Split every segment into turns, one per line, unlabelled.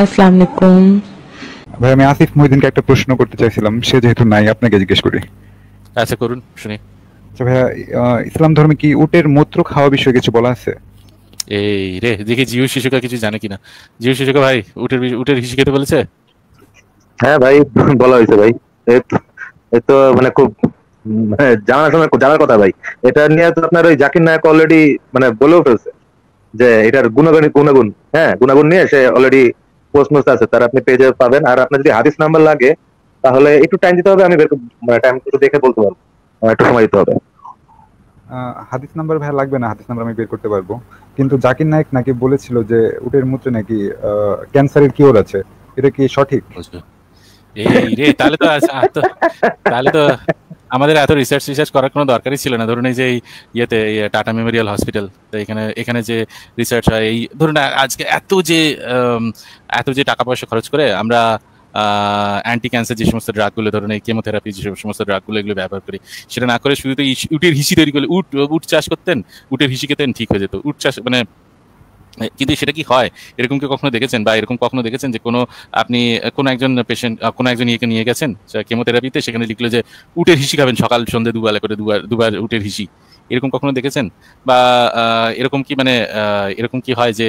আসসালামু ভাই আমি আসিফ মহিদিনকে একটা প্রশ্ন করতে চাইছিলাম সে যেহেতু নাই আপনাকে জিজ্ঞেস করি
আচ্ছা করুন শুনি
আচ্ছা ভাইয়া ইসলাম ধর্মে কি উটের মূত্র খাওয়া বিষয়ে কিছু বলা আছে
এই রে দেখি জিও শিশুকা কিছু জানে কিনা জিও শিশুকা ভাই উটের উটের হিসু খেতে বলেছে হ্যাঁ
ভাই বলা হয়েছে ভাই এ তো মানে খুব হ্যাঁ, জানার সময় জানার কথা ভাই এটা নিয়ে তো আপনার ওই জাকির নায়ক অলরেডি মানে বলেও ফেলছে যে এটার গুণাগুণ গুণাগুণ হ্যাঁ গুণাগুণ নিয়ে সে অলরেডি পোস্ট নোটস আছে তার আপনি পেজে পাবেন আর আপনার যদি হাদিস নাম্বার লাগে তাহলে একটু টাইম দিতে হবে আমি টাইম মানে একটু দেখে বলতে পারবো
একটু সময় দিতে হবে হাদিস নাম্বার ভাই লাগবে না হাদিস নাম্বার আমি বের করতে পারবো কিন্তু জাকির নায়েক নাকি বলেছিল যে উটের মূত্রে নাকি ক্যান্সারের কিওর আছে এটা কি সঠিক
এই রে তাহলে তো তাহলে তো আমাদের এত রিসার্চ রিসার্চ করার কোনো দরকারই ছিল না ধরুন এই যে ইয়েতে টাটা মেমোরিয়াল হসপিটাল এখানে এখানে যে রিসার্চ হয় এই ধরুন আজকে এত যে এত যে টাকা পয়সা খরচ করে আমরা অ্যান্টি ক্যান্সার যে সমস্ত ড্রাগগুলো ধরুন এই কেমোথেরাপি যে সমস্ত ড্রাগগুলো এগুলো ব্যবহার করি সেটা না করে শুধু তো উটের হিসি তৈরি করলে উট উট চাষ করতেন উটের হিসি খেতেন ঠিক হয়ে যেত উট চাষ মানে কিন্তু সেটা কি হয় এরকম কি কখনো দেখেছেন বা এরকম কখনো দেখেছেন যে কোনো আপনি কোনো একজন পেশেন্ট কোনো একজন ইয়েকে নিয়ে গেছেন কেমোথেরাপিতে সেখানে লিখলো যে উটের হিসি খাবেন সকাল সন্ধ্যে দুবেলা করে দুবার দুবার উটের হিসি এরকম কখনো দেখেছেন বা এরকম কি মানে এরকম কি হয় যে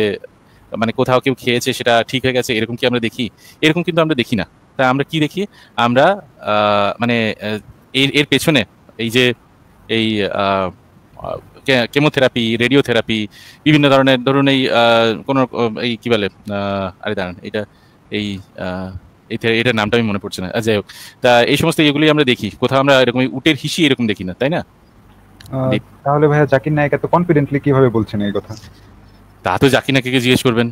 মানে কোথাও কেউ খেয়েছে সেটা ঠিক হয়ে গেছে এরকম কি আমরা দেখি এরকম কিন্তু আমরা দেখি না তা আমরা কি দেখি আমরা মানে এর এর পেছনে এই যে এই কেমোথেরাপি রেডিওথেরাপি বিভিন্ন ধরনের ধরুন এই কোনো এই কী বলে আরে দাঁড়ান এটা এই এটার নামটা আমি মনে পড়ছে না যাই হোক তা এই সমস্ত এগুলি আমরা দেখি কোথাও আমরা এরকম উটের হিসি এরকম দেখি না তাই না
তাহলে ভাইয়া জাকির নায়ক এত কনফিডেন্টলি কিভাবে বলছেন এই কথা
তা তো জাকির নায়ককে জিজ্ঞেস করবেন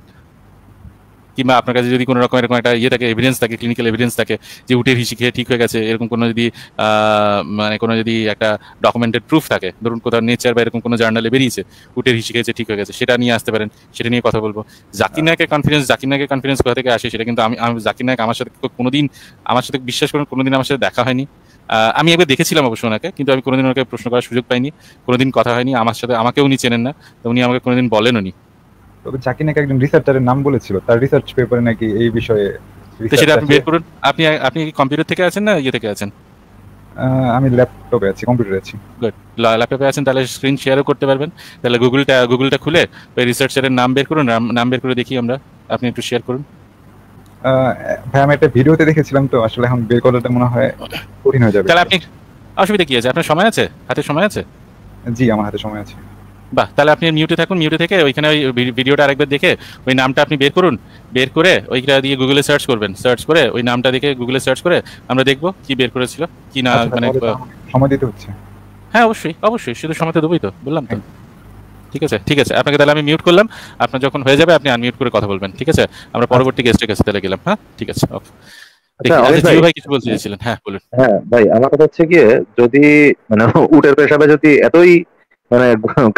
কিংবা আপনার কাছে যদি কোনো রকম এরকম একটা ইয়ে থাকে এভিডেন্স থাকে ক্লিনিক্যাল এভিডেন্স থাকে যে উঠে হিসি খেয়ে ঠিক হয়ে গেছে এরকম কোনো যদি মানে কোনো যদি একটা ডকুমেন্টেড প্রুফ থাকে ধরুন কোথাও নেচার বা এরকম কোনো জার্নালে বেরিয়েছে উঠে ভিসি খেয়েছে ঠিক হয়ে গেছে সেটা নিয়ে আসতে পারেন সেটা নিয়ে কথা বলবো জাকির নায়কে কনফিডেন্স জাকির নায়কের কনফিডেন্স কোথা থেকে আসে সেটা কিন্তু আমি আমি জাকির নায়ক আমার সাথে কোনোদিন আমার সাথে বিশ্বাস করেন কোনোদিন আমার সাথে দেখা হয়নি আমি একবার দেখেছিলাম অবশ্য ওনাকে কিন্তু আমি কোনোদিন ওনাকে প্রশ্ন করার সুযোগ পাইনি কোনোদিন কথা হয়নি আমার সাথে আমাকে উনি চেনেন না তো উনি আমাকে কোনোদিন বলেন উনি
তবে যাকে নাকি একজন রিসার্চারের নাম বলেছিল তার রিসার্চ পেপারে নাকি এই বিষয়ে তো আপনি বের
করুন আপনি আপনি কম্পিউটার থেকে আছেন না ইয়ে থেকে আছেন
আমি ল্যাপটপে আছি কম্পিউটারে আছি
গুড ল্যাপটপে আছেন তাহলে স্ক্রিন শেয়ারও করতে পারবেন তাহলে গুগলটা গুগলটা খুলে ওই রিসার্চারের নাম বের করুন নাম বের করে দেখি আমরা আপনি একটু শেয়ার করুন
ভাই আমি একটা ভিডিওতে দেখেছিলাম তো আসলে এখন বের করাটা মনে হয় কঠিন হয়ে
যাবে তাহলে আপনি অসুবিধা কি আছে আপনার সময় আছে হাতে সময় আছে জি আমার হাতে সময় আছে বাহ তাহলে আপনি মিউটে থাকুন মিউটে থেকে ওইখানে ওই ভিডিওটা আরেকবার দেখে ওই নামটা আপনি বের করুন বের করে ওইটা দিয়ে গুগলে সার্চ করবেন সার্চ করে ওই নামটা দেখে গুগলে সার্চ করে আমরা দেখব কি বের করেছিল কি না আচ্ছা, মানে সময় দিতে হচ্ছে হ্যাঁ অবশ্যই অবশ্যই শুধু সময়টা দেবই তো বললাম তো হ্যাঁ। ঠিক আছে ঠিক আছে আপনাকে তাহলে আমি মিউট করলাম আপনার যখন হয়ে যাবে আপনি আনমিউট করে কথা বলবেন ঠিক আছে আমরা পরবর্তী গেস্টের কাছে তাহলে গেলাম হ্যাঁ ঠিক আছে ওকে আচ্ছা, আচ্ছা, হ্যাঁ বলুন হ্যাঁ ভাই
আমার কথা হচ্ছে কি যদি মানে উটের পেশাবে যদি এতই মানে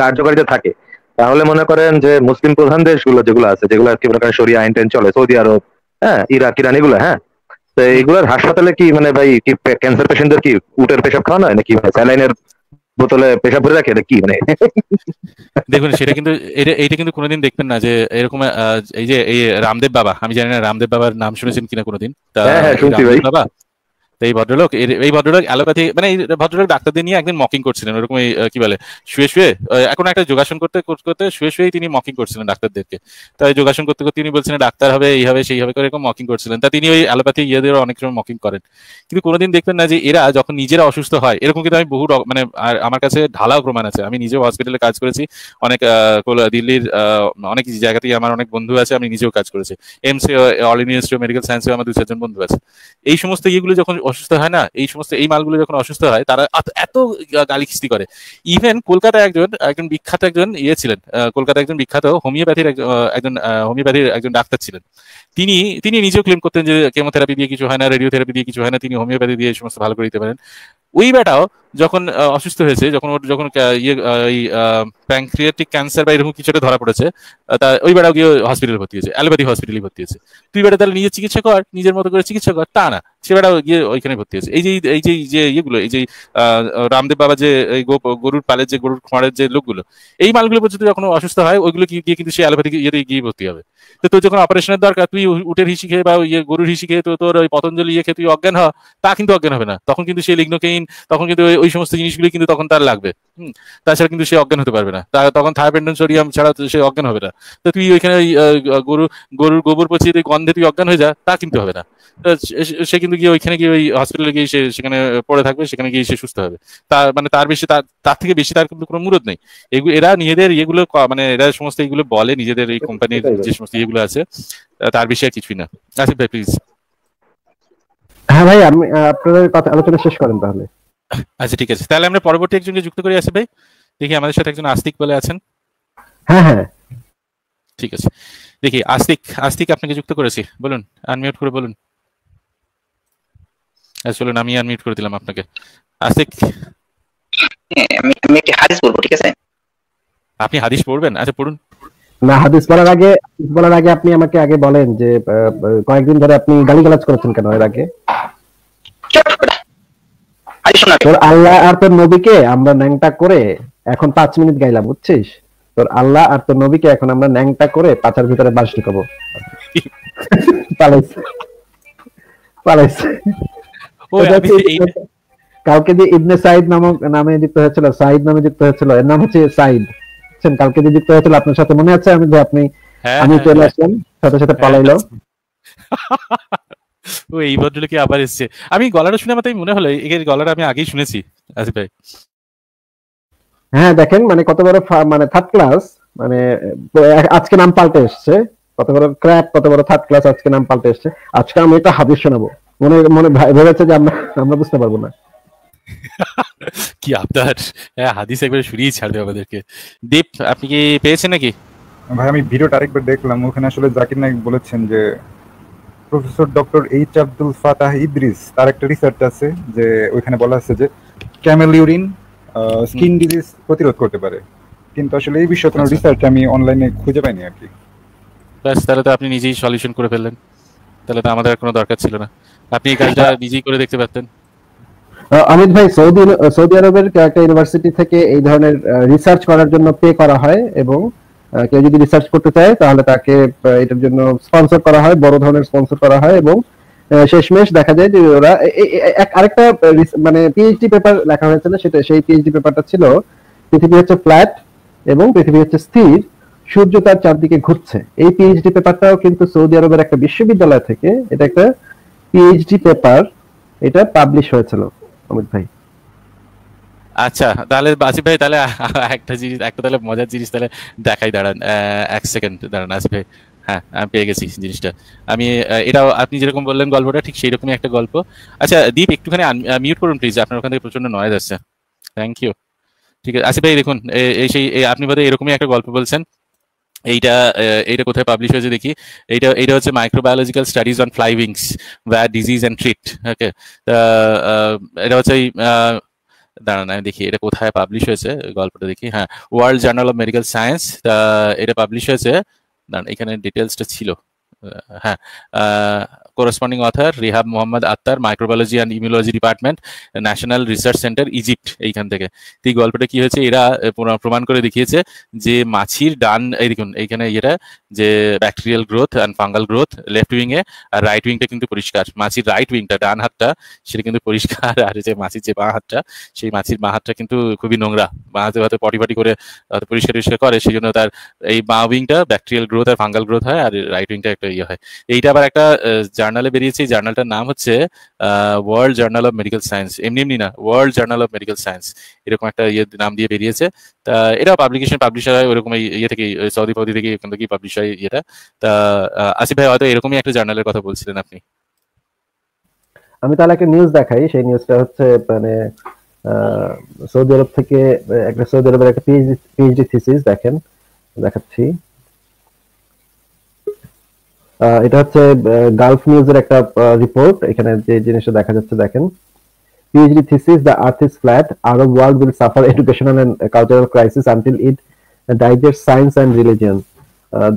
কার্যকারিতা থাকে তাহলে মনে করেন যে মুসলিম প্রধান দেশগুলো যেগুলো আছে যেগুলো আর কি মনে করেন সরিয়া আইন টেন চলে সৌদি আরব হ্যাঁ ইরাক ইরান এগুলো হ্যাঁ তো এগুলোর হাসপাতালে কি মানে ভাই কি ক্যান্সার পেশেন্টদের কি উটের পেশাব খাওয়ানো হয় নাকি স্যালাইনের বোতলে পেশা ভরে রাখে কি মানে
দেখুন সেটা কিন্তু এইটা কিন্তু কোনোদিন দেখবেন না যে এরকম এই যে এই রামদেব বাবা আমি জানি না রামদেব বাবার নাম শুনেছেন কিনা কোনোদিন হ্যাঁ, হ্যাঁ, বাবা এই ভদ্রলোক এই ভদ্রলোক অ্যালোপ্যাথি মানে এই ভদ্রলোক ডাক্তারদের নিয়ে একদিন মকিং করছিলেন ওরকম কি বলে শুয়ে শুয়ে এখন একটা যোগাসন করতে করতে শুয়ে শুয়েই তিনি মকিং করছিলেন ডাক্তারদেরকে তাই যোগাসন করতে করতে তিনি বলছিলেন ডাক্তার হবে এই হবে সেই হবে করে এরকম মকিং করছিলেন তা তিনি ওই অ্যালোপ্যাথি ইয়েদের অনেক সময় মকিং করেন কিন্তু কোনোদিন দেখবেন না যে এরা যখন নিজেরা অসুস্থ হয় এরকম কিন্তু আমি বহু মানে আর আমার কাছে ঢালাও প্রমাণ আছে আমি নিজেও হসপিটালে কাজ করেছি অনেক দিল্লির অনেক জায়গাতেই আমার অনেক বন্ধু আছে আমি নিজেও কাজ করেছি এমসে অল ইন্ডিয়া মেডিকেল সায়েন্সে আমার দু চারজন বন্ধু আছে এই সমস্ত ইয়েগুলো যখন অসুস্থ হয় না এই সমস্ত এই মালগুলো যখন অসুস্থ হয় তারা এত গালি খিস্তি করে ইভেন কলকাতায় একজন একজন বিখ্যাত একজন ইয়ে ছিলেন কলকাতায় একজন বিখ্যাত হোমিওপ্যাথির একজন হোমিওপ্যাথির একজন ডাক্তার ছিলেন তিনি তিনি নিজেও ক্লেম করতেন যে কেমোথেরাপি দিয়ে কিছু হয় না রেডিওথেরাপি দিয়ে কিছু হয় না তিনি হোমিওপ্যাথি দিয়ে এই সমস্ত ভালো করে দিতে পারেন ওই বেটাও যখন অসুস্থ হয়েছে যখন ওর যখন ইয়ে প্যাংক্রিয়াটিক ক্যান্সার বা এরকম কিছুটা ধরা পড়েছে তা ওই বেড়াও গিয়ে হসপিটালে ভর্তি হয়েছে অ্যালোপ্যাথি হসপিটালে ভর্তি হয়েছে তুই বেড়া তাহলে নিজের চিকিৎসা কর নিজের মতো করে চিকিৎসা কর তা না সে বেড়াও গিয়ে ওইখানে ভর্তি হয়েছে এই যে এই যে যে ইয়েগুলো এই যে রামদেব বাবা যে এই গরুর পালের যে গরুর খোঁড়ের যে লোকগুলো এই মালগুলো পর্যন্ত যখন অসুস্থ হয় ওইগুলো গিয়ে কিন্তু সে অ্যালোপ্যাথি ইয়েতে গিয়ে ভর্তি হবে তো তোর যখন অপারেশনের দরকার তুই উটের হিসি খেয়ে বা ইয়ে গরুর হিসি খেয়ে তো তোর ওই পতঞ্জলি ইয়ে খেয়ে তুই অজ্ঞান হ তা কিন্তু অজ্ঞান হবে না তখন কিন্তু সে লিগ্নকেইন তখন কিন্তু ওই সমস্ত জিনিসগুলি কিন্তু তখন তার লাগবে হম তাছাড়া কিন্তু সে অজ্ঞান হতে পারবে না তখন থায়াপেন্ডন সোডিয়াম ছাড়া সে অজ্ঞান হবে না তো তুই ওইখানে ওই গরু গরুর গোবর পচিয়ে তুই গন্ধে তুই অজ্ঞান হয়ে যা তা কিন্তু হবে না সে কিন্তু গিয়ে ওইখানে গিয়ে ওই হসপিটালে গিয়ে সে সেখানে পড়ে থাকবে সেখানে গিয়ে সে সুস্থ হবে তার মানে তার বেশি তার তার থেকে বেশি তার কিন্তু কোনো মুরত নেই এগুলো এরা নিজেদের ইয়েগুলো মানে এরা সমস্ত এগুলো বলে নিজেদের এই কোম্পানির যে সমস্ত ইয়েগুলো আছে তার বেশি আর কিছুই না আচ্ছা ভাই প্লিজ
হ্যাঁ ভাই আমি আপনাদের কথা আলোচনা শেষ করেন তাহলে
আচ্ছা ঠিক আছে তাহলে আমরা পরবর্তী একজনকে যুক্ত করে আসি ভাই দেখি আমাদের সাথে একজন আস্তিক বলে আছেন হ্যাঁ হ্যাঁ ঠিক আছে দেখি আস্তিক আস্তিক আপনাকে যুক্ত করেছি বলুন আনমিউট করে বলুন আচ্ছা চলুন আমি আনমিউট করে দিলাম আপনাকে আস্তিক আমি আমি একটি হাদিস বলবো ঠিক আছে আপনি হাদিস পড়বেন আচ্ছা পড়ুন
না হাদিস বলার আগে বলার আগে আপনি আমাকে আগে বলেন যে কয়েকদিন ধরে আপনি গালিগালাজ করেছেন কেন এর আগে তোর আল্লাহ আর তোর নবীকে আমরা ন্যাংটা করে এখন পাঁচ মিনিট গাইলাম বুঝছিস তোর আল্লাহ আর তোর নবীকে এখন আমরা ন্যাংটা করে পাচার ভিতরে বাস ঢুকাবো পালাইছে পালাইছে কালকে যে ইবনে সাইদ নামক নামে যুক্ত হয়েছিল সাইদ নামে যুক্ত হয়েছিল এর নাম হচ্ছে সাইদ কালকে যে যুক্ত হয়েছিল আপনার সাথে মনে আছে আমি যে আপনি হ্যাঁ, আমি হ্যাঁ, চলে হ্যাঁ। আসলাম সাথে সাথে পালাইলো
ও এই ভদ্রলোকে আবার এসছে আমি গলাটা শুনে আমার তাই মনে হলো এই গলাটা আমি আগেই শুনেছি আসিফ ভাই
হ্যাঁ দেখেন মানে কত বড় মানে থার্ড ক্লাস মানে আজকে নাম পাল্টে এসছে কত বড় ক্র্যাপ কত বড় থার্ড ক্লাস আজকে নাম পাল্টে এসছে আজকে আমি একটা হাদিস শোনাবো মনে মনে ভেবেছে যে আমরা আমরা বুঝতে পারবো না
কি আপনার হ্যাঁ হাদিস একবার শুনিয়ে ছাড়বে আমাদেরকে দীপ আপনি কি পেয়েছেন নাকি
ভাই আমি ভিডিওটা আরেকবার দেখলাম ওখানে আসলে জাকির নাইক বলেছেন যে professor doctor H Abdul Fatah Idris তার একটা রিসার্চ আছে যে ওইখানে বলা আছে যে ক্যামেল ইউরিন স্কিন ডিজিজ প্রতিরোধ করতে পারে কিন্তু আসলে এই বিষয়ে কোনো রিসার্চ আচ্ছা। আমি অনলাইনে খুঁজে পাইনি আর কি
ব্যাস তাহলে তো আপনি নিজেই সলিউশন করে ফেললেন তাহলে তো আমাদের কোনো দরকার ছিল না আপনি এই কাজটা নিজেই করে দেখতে পারতেন
অমিত ভাই সৌদি সৌদি আরবের একটা ইউনিভার্সিটি থেকে এই ধরনের রিসার্চ করার জন্য পে করা হয় এবং কেউ যদি রিসার্চ করতে চায় তাহলে তাকে এটার জন্য স্পন্সর করা হয় বড় ধরনের স্পন্সর করা হয় এবং শেষমেশ দেখা যায় যে ওরা আরেকটা মানে পিএইচডি পেপার লেখা হয়েছিল সেটা সেই পিএইচডি পেপারটা ছিল পৃথিবী হচ্ছে ফ্ল্যাট এবং পৃথিবী হচ্ছে স্থির সূর্য তার চারদিকে ঘুরছে এই পিএইচডি পেপারটাও কিন্তু সৌদি আরবের একটা বিশ্ববিদ্যালয় থেকে এটা একটা পিএইচডি পেপার এটা পাবলিশ হয়েছিল অমিত ভাই
আচ্ছা তাহলে আসিফ ভাই তাহলে একটা জিনিস একটা তাহলে মজার জিনিস তাহলে দেখাই দাঁড়ান এক সেকেন্ড দাঁড়ান আসিফ ভাই হ্যাঁ আমি পেয়ে গেছি জিনিসটা আমি এটাও আপনি যেরকম বললেন গল্পটা ঠিক সেই রকমই একটা গল্প আচ্ছা দীপ একটুখানি মিউট করুন প্লিজ আপনার ওখান থেকে প্রচন্ড নয়েজ আসছে থ্যাংক ইউ ঠিক আছে আসিফ ভাই দেখুন এই সেই আপনি বোধহয় এরকমই একটা গল্প বলছেন এইটা এইটা কোথায় পাবলিশ হয়েছে দেখি এইটা এইটা হচ্ছে microbiological studies on fly wings where disease and treat okay এটা হচ্ছে দাঁড়ান আমি দেখি এটা কোথায় পাবলিশ হয়েছে গল্পটা দেখি হ্যাঁ world journal of medical science এটা পাবলিশ হয়েছে দাঁড়ান এখানে ডিটেলসটা ছিল হ্যাঁ corresponding author Rehab Mohammed Attar microbiology and immunology department national research centre Egypt এইখান থেকে এই গল্পটা কি হয়েছে এরা প্রমাণ করে দেখিয়েছে যে মাছির ডান এই দেখুন এইখানে এরা যে bacterial growth and fungal growth left এ আর রাইট উইংটা কিন্তু পরিষ্কার মাছির রাইট উইংটা ডান হাতটা সেটা কিন্তু পরিষ্কার আর যে মাছির যে বাঁ হাতটা সেই মাছির বাঁ হাতটা কিন্তু খুবই নোংরা বাঁ হাতে হাতে পটি পটি করে পরিষ্কার পরিষ্কার করে সেই জন্য তার এই বাঁ উইংটা ব্যাকটেরিয়াল গ্রোথ আর ফাঙ্গাল গ্রোথ হয় আর রাইট উইংটা একটা একটা ইয়ে হয় এইটা আবার একটা জার্নালে বেরিয়েছে জার্নালটার নাম হচ্ছে world journal of medical science এমনি এমনি না world journal of medical science এরকম একটা ইয়ে নাম দিয়ে বেরিয়েছে তা এটা পাবলিকেশন পাবলিশার হয় ওরকম ইয়ে থেকে সৌদি ফৌদি থেকে এখান থেকে পাবলিশ হয় ইয়েটা তা আসিফ ভাই হয়তো এরকমই একটা জার্নালের কথা বলছিলেন আপনি
আমি তাহলে একটা নিউজ দেখাই সেই নিউজটা হচ্ছে মানে সৌদি আরব থেকে একটা সৌদি আরবের একটা পিএইচডি থিসিস দেখেন দেখাচ্ছি এটা হচ্ছে গালফ নিউজের একটা রিপোর্ট এখানে যে জিনিসটা দেখা যাচ্ছে দেখেন PhD thesis, the earth is flat. Arab world will suffer educational and cultural crisis until it digests science and religion.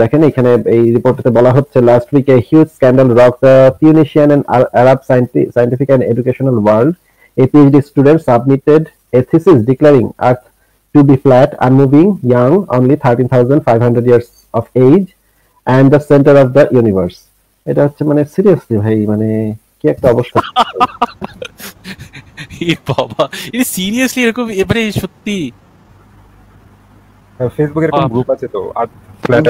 দেখেন এখানে এই রিপোর্টে বলা হচ্ছে last week a huge scandal rock the Tunisian and Arab scientific and educational world a PhD student submitted a thesis declaring Earth to be flat unmoving young only thirteen thousand five hundred years of age and the centre of the universe এটা হচ্ছে মানে seriously ভাই মানে কি একটা অবস্থা
বাবা এটা সিরিয়াসলি এরকম এবারে মানে সত্যি ফেসবুকে হ্যাঁ, এরকম গ্রুপ আছে তো আর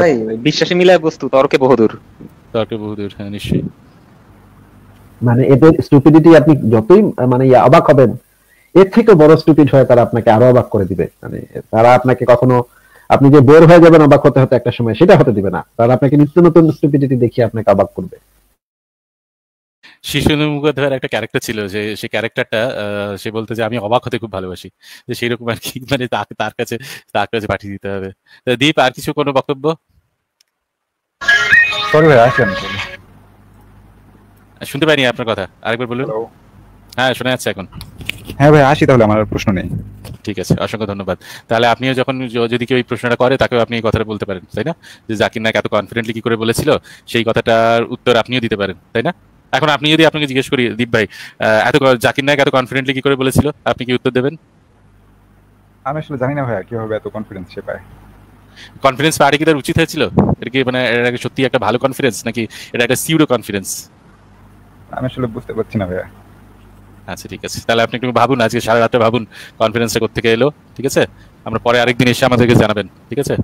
ভাই বিশ্বাসে মিলায় বস্তু তর্কে বহুদূর তর্কে বহুদূর হ্যাঁ নিশ্চয়ই
মানে এদের স্টুপিডিটি আপনি যতই মানে অবাক হবেন এর থেকে বড় স্টুপিড হয় তারা আপনাকে আরো অবাক করে দিবে মানে তারা আপনাকে কখনো আপনি যে বের হয়ে যাবেন অবাক হতে হতে একটা সময় সেটা হতে দিবে না কারণ আপনাকে নিত্য নতুন স্টুপিডিটি দেখিয়ে আপনাকে অবাক করবে
একটা ক্যারেক্টার ছিল যে সে ক্যারেক্টারটা সে বলতো যে আমি অবাক হতে খুব ভালোবাসি যে সেইরকম আর কি মানে তাকে তার কাছে তার কাছে পাঠিয়ে দিতে হবে দীপ আর কিছু কোনো বক্তব্য শুনতে পাইনি আপনার কথা আরেকবার বলুন হ্যাঁ শোনা যাচ্ছে এখন
আচ্ছা, হ্যাঁ ভাই আসি তাহলে আমার প্রশ্ন নেই
ঠিক আছে অসংখ্য ধন্যবাদ তাহলে আপনিও যখন যদি কেউ এই প্রশ্নটা করে তাকেও আপনি এই কথাটা বলতে পারেন তাই না যে জাকির নায়ক এত কনফিডেন্টলি কি করে বলেছিল সেই কথাটার উত্তর আপনিও দিতে পারেন তাই না এখন আপনি যদি আপনাকে জিজ্ঞেস করি দীপ ভাই এত জাকির নায়ক এত কনফিডেন্টলি কি করে বলেছিল আপনি কি উত্তর দেবেন
আমি আসলে জানি না ভাইয়া কিভাবে এত কনফিডেন্স সে পায়
কনফিডেন্স পাওয়াটা কি তার উচিত হয়েছিল এটা কি মানে এটা সত্যি একটা ভালো কনফিডেন্স নাকি এটা একটা সিউডো কনফিডেন্স
আমি আসলে বুঝতে পারছি না ভাইয়া
আচ্ছা ঠিক আছে তাহলে আপনি একটু ভাবুন আজকে সারা রাতে ভাবুন কনফিডেন্সটা কোথেকে এলো ঠিক আছে আমরা পরে আরেকদিন এসে আমাদেরকে জানাবেন ঠিক আছে